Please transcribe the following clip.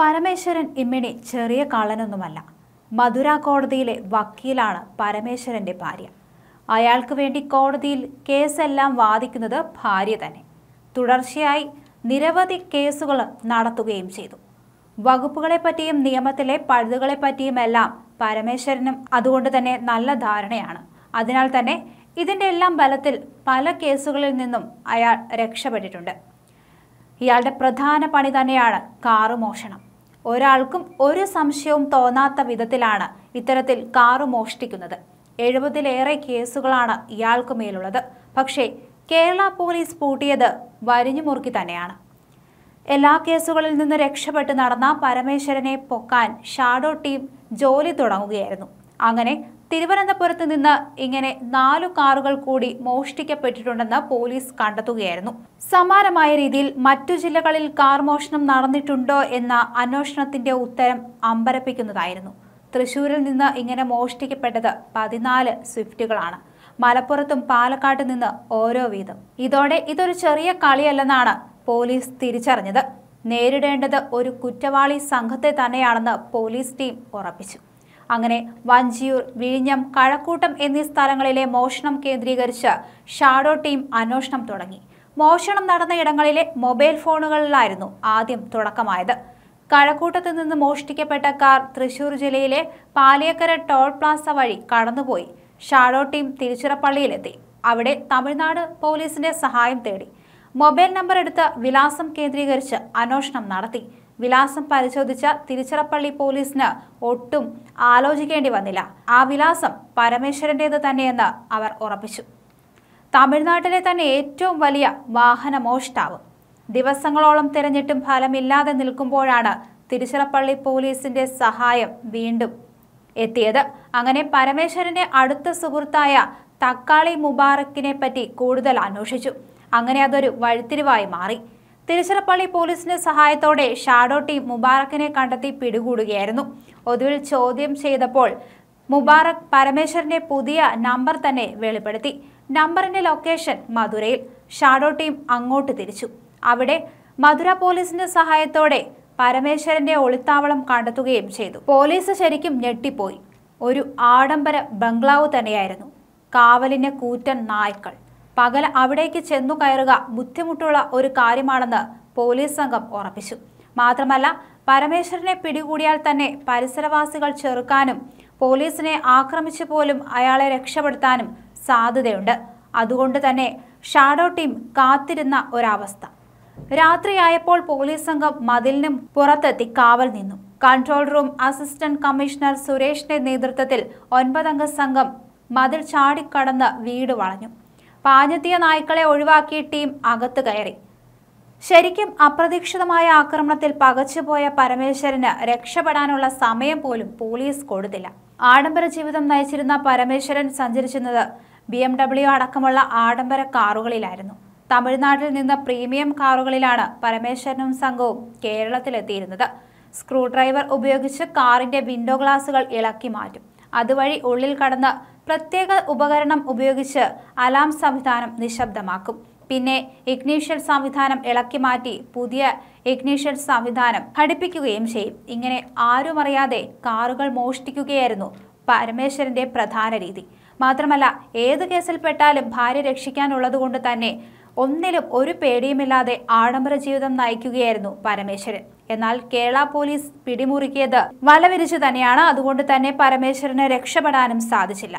പരമേശ്വരൻ ഇമ്മിണി ചെറിയ കള്ളനൊന്നുമല്ല മധുര കോടതിയിലെ വക്കീലാണ് പരമേശ്വരൻ്റെ ഭാര്യ അയാൾക്ക് വേണ്ടി കോടതിയിൽ കേസെല്ലാം വാദിക്കുന്നത് ഭാര്യ തന്നെ തുടർച്ചയായി നിരവധി കേസുകൾ നടത്തുകയും ചെയ്തു വകുപ്പുകളെപ്പറ്റിയും നിയമത്തിലെ പഴുതുകളെപ്പറ്റിയുമെല്ലാം പരമേശ്വരനും അതുകൊണ്ട് തന്നെ നല്ല ധാരണയാണ് അതിനാൽ തന്നെ ഇതിൻ്റെ എല്ലാം ബലത്തിൽ പല കേസുകളിൽ നിന്നും അയാൾ രക്ഷപ്പെട്ടിട്ടുണ്ട് ഇയാളുടെ പ്രധാന പണി തന്നെയാണ് മോഷണം ഒരാൾക്കും ഒരു സംശയവും തോന്നാത്ത വിധത്തിലാണ് ഇത്തരത്തിൽ കാറ് മോഷ്ടിക്കുന്നത് എഴുപതിലേറെ കേസുകളാണ് ഇയാൾക്ക് മേലുള്ളത് പക്ഷേ കേരള പോലീസ് പൂട്ടിയത് വരിഞ്ഞു മുറുക്കി തന്നെയാണ് എല്ലാ കേസുകളിൽ നിന്ന് രക്ഷപ്പെട്ട് നടന്ന പരമേശ്വരനെ പൊക്കാൻ ഷാഡോ ടീം ജോലി തുടങ്ങുകയായിരുന്നു അങ്ങനെ തിരുവനന്തപുരത്ത് നിന്ന് ഇങ്ങനെ നാലു കാറുകൾ കൂടി മോഷ്ടിക്കപ്പെട്ടിട്ടുണ്ടെന്ന് പോലീസ് കണ്ടെത്തുകയായിരുന്നു സമാനമായ രീതിയിൽ മറ്റു ജില്ലകളിൽ കാർ മോഷണം നടന്നിട്ടുണ്ടോ എന്ന അന്വേഷണത്തിന്റെ ഉത്തരം അമ്പരപ്പിക്കുന്നതായിരുന്നു തൃശൂരിൽ നിന്ന് ഇങ്ങനെ മോഷ്ടിക്കപ്പെട്ടത് പതിനാല് സ്വിഫ്റ്റുകളാണ് മലപ്പുറത്തും പാലക്കാട്ട് നിന്ന് ഓരോ വീതം ഇതോടെ ഇതൊരു ചെറിയ കളിയല്ലെന്നാണ് പോലീസ് തിരിച്ചറിഞ്ഞത് നേരിടേണ്ടത് ഒരു കുറ്റവാളി സംഘത്തെ തന്നെയാണെന്ന് പോലീസ് ടീം ഉറപ്പിച്ചു അങ്ങനെ വഞ്ചിയൂർ വിഴിഞ്ഞം കഴക്കൂട്ടം എന്നീ സ്ഥലങ്ങളിലെ മോഷണം കേന്ദ്രീകരിച്ച് ഷാഡോ ടീം അന്വേഷണം തുടങ്ങി മോഷണം നടന്ന ഇടങ്ങളിലെ മൊബൈൽ ഫോണുകളിലായിരുന്നു ആദ്യം തുടക്കമായത് കഴക്കൂട്ടത്തു നിന്ന് മോഷ്ടിക്കപ്പെട്ട കാർ തൃശൂർ ജില്ലയിലെ പാലിയക്കര ടോൾ പ്ലാസ വഴി കടന്നുപോയി ഷാഡോ ടീം തിരുച്ചിറപ്പള്ളിയിലെത്തി അവിടെ തമിഴ്നാട് പോലീസിന്റെ സഹായം തേടി മൊബൈൽ നമ്പർ എടുത്ത് വിലാസം കേന്ദ്രീകരിച്ച് അന്വേഷണം നടത്തി വിലാസം പരിശോധിച്ച തിരുച്ചിറപ്പള്ളി പോലീസിന് ഒട്ടും ആലോചിക്കേണ്ടി വന്നില്ല ആ വിലാസം പരമേശ്വരൻ്റേത് തന്നെയെന്ന് അവർ ഉറപ്പിച്ചു തമിഴ്നാട്ടിലെ തന്നെ ഏറ്റവും വലിയ വാഹനമോഷ്ടാവ് ദിവസങ്ങളോളം തിരഞ്ഞിട്ടും ഫലമില്ലാതെ നിൽക്കുമ്പോഴാണ് തിരുച്ചിറപ്പള്ളി പോലീസിന്റെ സഹായം വീണ്ടും എത്തിയത് അങ്ങനെ പരമേശ്വരന്റെ അടുത്ത സുഹൃത്തായ തക്കാളി മുബാറക്കിനെ പറ്റി കൂടുതൽ അന്വേഷിച്ചു അങ്ങനെ അതൊരു വഴിത്തിരിവായി മാറി തിരുച്ചിറപ്പള്ളി പോലീസിന്റെ സഹായത്തോടെ ഷാഡോ ടീം മുബാറക്കിനെ കണ്ടെത്തി പിടികൂടുകയായിരുന്നു ഒടുവിൽ ചോദ്യം ചെയ്തപ്പോൾ മുബാറക് പരമേശ്വരന്റെ പുതിയ നമ്പർ തന്നെ വെളിപ്പെടുത്തി നമ്പറിന്റെ ലൊക്കേഷൻ മധുരയിൽ ഷാഡോ ടീം അങ്ങോട്ട് തിരിച്ചു അവിടെ മധുര പോലീസിന്റെ സഹായത്തോടെ പരമേശ്വരന്റെ ഒളിത്താവളം കണ്ടെത്തുകയും ചെയ്തു പോലീസ് ശരിക്കും ഞെട്ടിപ്പോയി ഒരു ആഡംബര ബംഗ്ലാവ് തന്നെയായിരുന്നു കാവലിന്റെ കൂറ്റൻ നായ്ക്കൾ പകൽ അവിടേക്ക് ചെന്നു കയറുക ബുദ്ധിമുട്ടുള്ള ഒരു കാര്യമാണെന്ന് പോലീസ് സംഘം ഉറപ്പിച്ചു മാത്രമല്ല പരമേശ്വരനെ പിടികൂടിയാൽ തന്നെ പരിസരവാസികൾ ചെറുക്കാനും പോലീസിനെ ആക്രമിച്ചു പോലും അയാളെ രക്ഷപ്പെടുത്താനും സാധ്യതയുണ്ട് അതുകൊണ്ട് തന്നെ ഷാഡോ ടീം കാത്തിരുന്ന ഒരവസ്ഥ രാത്രിയായപ്പോൾ പോലീസ് സംഘം മതിലിനും പുറത്തെത്തി കാവൽ നിന്നു കൺട്രോൾ റൂം അസിസ്റ്റന്റ് കമ്മീഷണർ സുരേഷിന്റെ നേതൃത്വത്തിൽ ഒൻപതംഗ സംഘം മതിൽ ചാടിക്കടന്ന് വീട് വളഞ്ഞു പാഞ്ഞെത്തിയ നായ്ക്കളെ ഒഴിവാക്കി ടീം അകത്തു കയറി ശരിക്കും അപ്രതീക്ഷിതമായ ആക്രമണത്തിൽ പകച്ചുപോയ പരമേശ്വരന് രക്ഷപ്പെടാനുള്ള സമയം പോലും പോലീസ് കൊടുത്തില്ല ആഡംബര ജീവിതം നയിച്ചിരുന്ന പരമേശ്വരൻ സഞ്ചരിച്ചിരുന്നത് ബി എം ഡബ്ല്യു അടക്കമുള്ള ആഡംബര കാറുകളിലായിരുന്നു തമിഴ്നാട്ടിൽ നിന്ന് പ്രീമിയം കാറുകളിലാണ് പരമേശ്വരനും സംഘവും കേരളത്തിലെത്തിയിരുന്നത് സ്ക്രൂ ഡ്രൈവർ ഉപയോഗിച്ച് കാറിന്റെ വിൻഡോ ഗ്ലാസുകൾ ഇളക്കി മാറ്റും അതുവഴി ഉള്ളിൽ കടന്ന് പ്രത്യേക ഉപകരണം ഉപയോഗിച്ച് അലാം സംവിധാനം നിശബ്ദമാക്കും പിന്നെ ഇഗ്നീഷ്യൽ സംവിധാനം ഇളക്കി മാറ്റി പുതിയ ഇഗ്നീഷ്യൽ സംവിധാനം ഘടിപ്പിക്കുകയും ചെയ്യും ഇങ്ങനെ ആരുമറിയാതെ കാറുകൾ മോഷ്ടിക്കുകയായിരുന്നു പരമേശ്വരന്റെ പ്രധാന രീതി മാത്രമല്ല ഏത് കേസിൽപ്പെട്ടാലും ഭാര്യ രക്ഷിക്കാനുള്ളതുകൊണ്ട് തന്നെ ഒന്നിലും ഒരു പേടിയുമില്ലാതെ ആഡംബര ജീവിതം നയിക്കുകയായിരുന്നു പരമേശ്വരൻ എന്നാൽ കേരള പോലീസ് പിടിമുറുക്കിയത് വലവിരിച്ചു തന്നെയാണ് അതുകൊണ്ട് തന്നെ പരമേശ്വരന് രക്ഷപ്പെടാനും സാധിച്ചില്ല